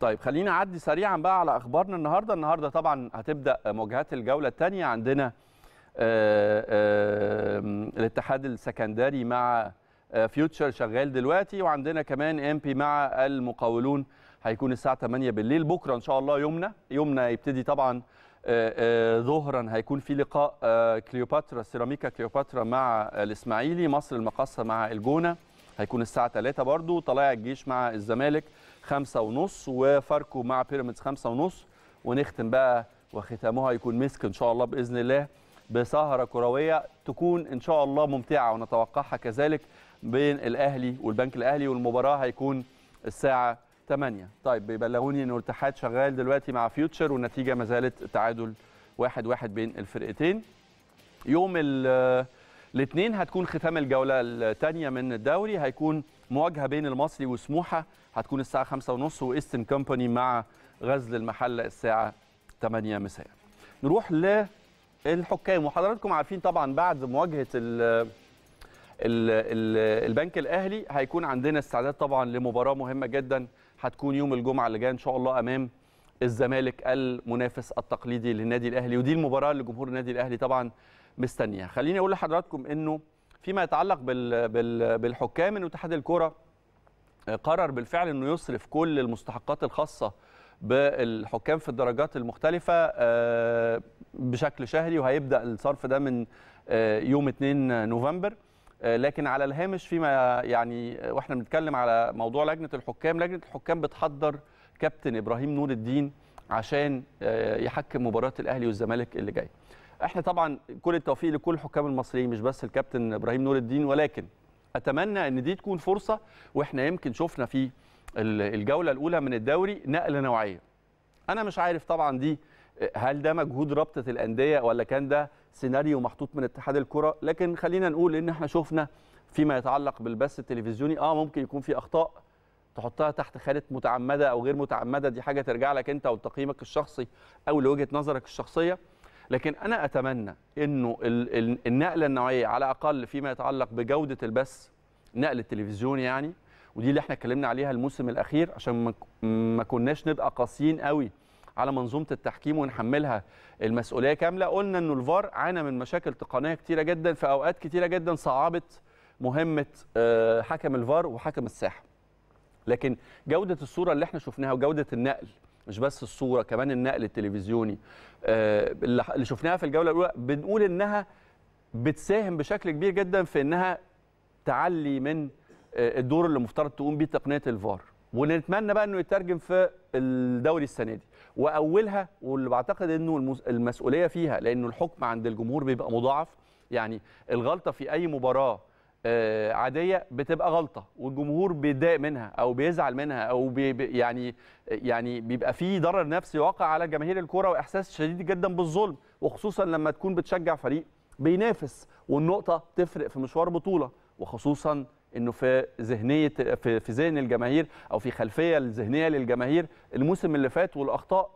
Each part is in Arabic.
طيب خلينا اعدي سريعا بقى على اخبارنا النهارده النهارده طبعا هتبدا مواجهات الجوله الثانيه عندنا آآ آه، آآ آه، الاتحاد السكندري مع آه، فيوتشر شغال دلوقتي وعندنا كمان ام بي مع المقاولون هيكون الساعه 8 بالليل بكره ان شاء الله يومنا يومنا يبتدي طبعا ظهرا هيكون في لقاء كليوباترا سيراميكا كليوباترا مع الاسماعيلي مصر المقاصه مع الجونه هيكون الساعه 3 برضو طلائع الجيش مع الزمالك 5 ونص وفاركو مع بيراميدز 5 ونص ونختم بقى وختامها يكون مسك ان شاء الله باذن الله بسهره كرويه تكون ان شاء الله ممتعه ونتوقعها كذلك بين الاهلي والبنك الاهلي والمباراه هيكون الساعه 8 طيب بيبلغوني ان الاتحاد شغال دلوقتي مع فيوتشر والنتيجه ما زالت تعادل واحد واحد بين الفرقتين يوم ال الاثنين هتكون ختام الجوله الثانيه من الدوري هيكون مواجهه بين المصري وسموحه هتكون الساعه 5:30 وايستن كومباني مع غزل المحله الساعه 8 مساء نروح للحكام وحضراتكم عارفين طبعا بعد مواجهه ال البنك الاهلي هيكون عندنا استعداد طبعا لمباراه مهمه جدا هتكون يوم الجمعه اللي جايه ان شاء الله امام الزمالك المنافس التقليدي للنادي الاهلي ودي المباراه اللي جمهور النادي الاهلي طبعا مستنيها خليني اقول لحضراتكم انه فيما يتعلق بالحكام ان اتحاد الكره قرر بالفعل انه يصرف كل المستحقات الخاصه بالحكام في الدرجات المختلفه آه، بشكل شهري وهيبدا الصرف ده من آه، يوم 2 نوفمبر آه، لكن على الهامش فيما يعني واحنا بنتكلم على موضوع لجنه الحكام لجنه الحكام بتحضر كابتن ابراهيم نور الدين عشان يحكم مباراه الاهلي والزمالك اللي جايه احنا طبعا كل التوفيق لكل الحكام المصريين مش بس الكابتن ابراهيم نور الدين ولكن اتمنى ان دي تكون فرصه واحنا يمكن شفنا في الجوله الاولى من الدوري نقله نوعيه انا مش عارف طبعا دي هل ده مجهود رابطه الانديه ولا كان ده سيناريو محطوط من اتحاد الكره لكن خلينا نقول ان احنا شفنا فيما يتعلق بالبث التلفزيوني اه ممكن يكون في اخطاء تحطها تحت خانه متعمده او غير متعمده دي حاجه ترجع لك انت او الشخصي او لوجهه نظرك الشخصيه لكن انا اتمنى انه النقله النوعيه على الاقل فيما يتعلق بجوده البث نقل التلفزيون يعني ودي اللي احنا اتكلمنا عليها الموسم الاخير عشان ما كناش نبقى قاسيين قوي على منظومه التحكيم ونحملها المسؤوليه كامله قلنا انه الفار عانى من مشاكل تقنيه كتيره جدا في اوقات كتيره جدا صعبت مهمه آه، حكم الفار وحكم الساحه لكن جوده الصوره اللي احنا شفناها وجوده النقل مش بس الصوره كمان النقل التلفزيوني آه، اللي شفناها في الجوله الاولى بنقول انها بتساهم بشكل كبير جدا في انها تعلي من آه، الدور اللي مفترض تقوم بيه تقنيه الفار ونتمنى بقى انه يترجم في الدوري السنه دي واولها واللي بعتقد انه المسؤوليه فيها لانه الحكم عند الجمهور بيبقى مضاعف يعني الغلطه في اي مباراه آه، عاديه بتبقى غلطه والجمهور بيتضايق منها او بيزعل منها او بي يعني يعني بيبقى فيه ضرر نفسي واقع على جماهير الكوره واحساس شديد جدا بالظلم وخصوصا لما تكون بتشجع فريق بينافس والنقطه تفرق في مشوار بطوله وخصوصا انه في ذهنيه في, في ذهن الجماهير او في خلفيه الذهنيه للجماهير الموسم اللي فات والاخطاء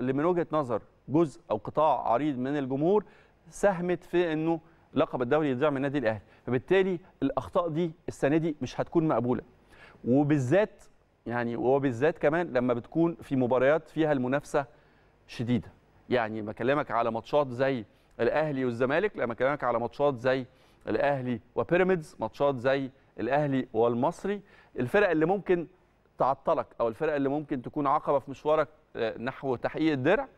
اللي من وجهه نظر جزء او قطاع عريض من الجمهور ساهمت في انه لقب الدوري يضيع من النادي الاهلي فبالتالي الاخطاء دي السنه دي مش هتكون مقبوله وبالذات يعني وبالذات كمان لما بتكون في مباريات فيها المنافسه شديده يعني بكلمك على ماتشات زي الاهلي والزمالك لما بكلمك على ماتشات زي الاهلي وبيراميدز ماتشات زي الاهلي والمصري الفرق اللي ممكن تعطلك او الفرق اللي ممكن تكون عقبه في مشوارك آه، نحو تحقيق الدرع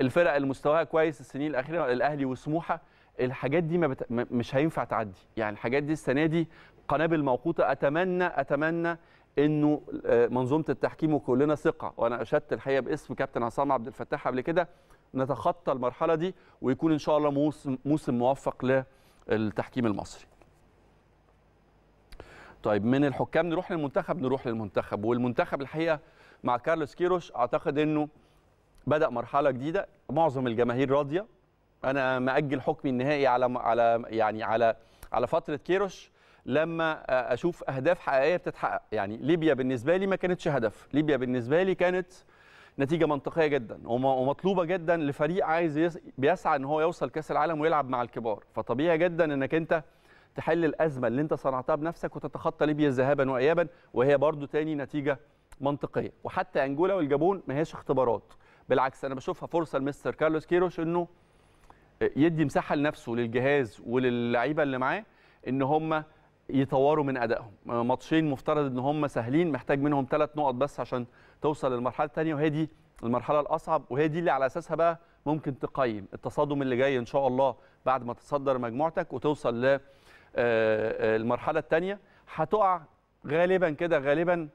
الفرق اللي مستواها كويس السنين الاخيره الاهلي وسموحه الحاجات دي ما بت... مش هينفع تعدي يعني الحاجات دي السنه دي قنابل موقوته اتمنى اتمنى انه آه، منظومه التحكيم وكلنا ثقه وانا اشدت الحقيقه باسم كابتن عصام عبد الفتاح قبل كده نتخطى المرحله دي ويكون ان شاء الله موسم موسم موفق للتحكيم المصري طيب من الحكام نروح للمنتخب نروح للمنتخب والمنتخب الحقيقه مع كارلوس كيروش اعتقد انه بدا مرحله جديده معظم الجماهير راضيه انا ماجل حكمي النهائي على على يعني على على فتره كيروش لما اشوف اهداف حقيقيه بتتحقق يعني ليبيا بالنسبه لي ما كانتش هدف ليبيا بالنسبه لي كانت نتيجه منطقيه جدا ومطلوبه جدا لفريق عايز بيسعى ان هو يوصل كاس العالم ويلعب مع الكبار فطبيعي جدا انك انت تحل الازمه اللي انت صنعتها بنفسك وتتخطى ليبيا ذهابا وايابا وهي برضو تاني نتيجه منطقيه وحتى انجولا والجابون ما هياش اختبارات بالعكس انا بشوفها فرصه لمستر كارلوس كيروش انه يدي مساحه لنفسه للجهاز وللعيبه اللي معاه ان هم يطوروا من ادائهم ماتشين مفترض ان هم سهلين محتاج منهم ثلاث نقط بس عشان توصل للمرحله الثانيه وهي دي المرحله الاصعب وهي دي اللي على اساسها بقى ممكن تقيم التصادم اللي جاي ان شاء الله بعد ما تصدر مجموعتك وتوصل للمرحله آه، آه، الثانيه هتقع غالبا كده غالبا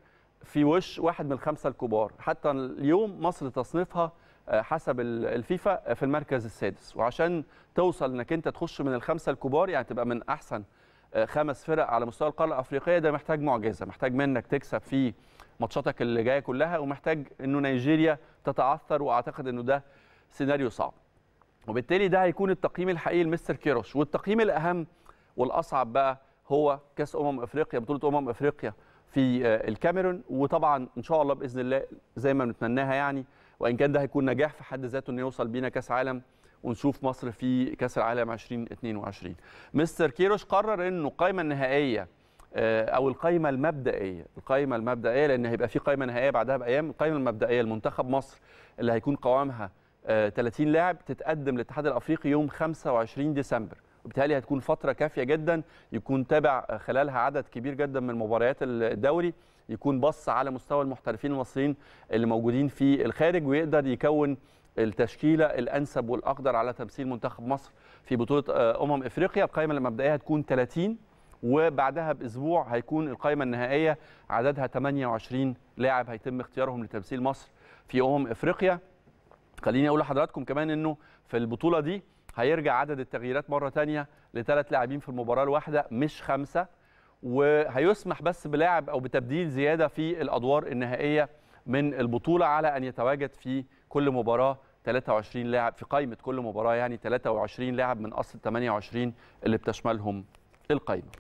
في وش واحد من الخمسه الكبار حتى اليوم مصر تصنيفها حسب الفيفا في المركز السادس وعشان توصل انك انت تخش من الخمسه الكبار يعني تبقى من احسن آه، خمس فرق على مستوى القاره الافريقيه ده محتاج معجزه محتاج منك تكسب في ماتشاتك اللي جايه كلها ومحتاج انه نيجيريا تتعثر واعتقد انه ده سيناريو صعب وبالتالي ده هيكون التقييم الحقيقي لمستر كيروش والتقييم الاهم والاصعب بقى هو كاس امم افريقيا بطوله امم افريقيا في آه، الكاميرون وطبعا ان شاء الله باذن الله زي ما بنتمناها يعني وان كان ده هيكون نجاح في حد ذاته انه يوصل بينا كاس عالم ونشوف مصر في كاس العالم 2022 مستر كيروش قرر انه القائمه النهائيه آه، او القائمه المبدئيه القائمه المبدئيه لان هيبقى في قائمه نهائيه بعدها بايام القائمه المبدئيه لمنتخب مصر اللي هيكون قوامها 30 آه، لاعب تتقدم للاتحاد الافريقي يوم 25 ديسمبر وبالتالي هتكون فتره كافيه جدا يكون تابع خلالها عدد كبير جدا من مباريات الدوري يكون بص على مستوى المحترفين المصريين اللي موجودين في الخارج ويقدر يكون التشكيله الانسب والاقدر على تمثيل منتخب مصر في بطوله آه، امم افريقيا القائمه المبدئيه هتكون 30 وبعدها باسبوع هيكون القائمه النهائيه عددها 28 لاعب هيتم اختيارهم لتمثيل مصر في امم افريقيا خليني اقول لحضراتكم كمان انه في البطوله دي هيرجع عدد التغييرات مره ثانيه لثلاث لاعبين في المباراه الواحده مش خمسه وهيسمح بس بلاعب او بتبديل زياده في الادوار النهائيه من البطوله على ان يتواجد في كل مباراه 23 لاعب في قائمه كل مباراه يعني 23 لاعب من اصل 28 اللي بتشملهم القائمه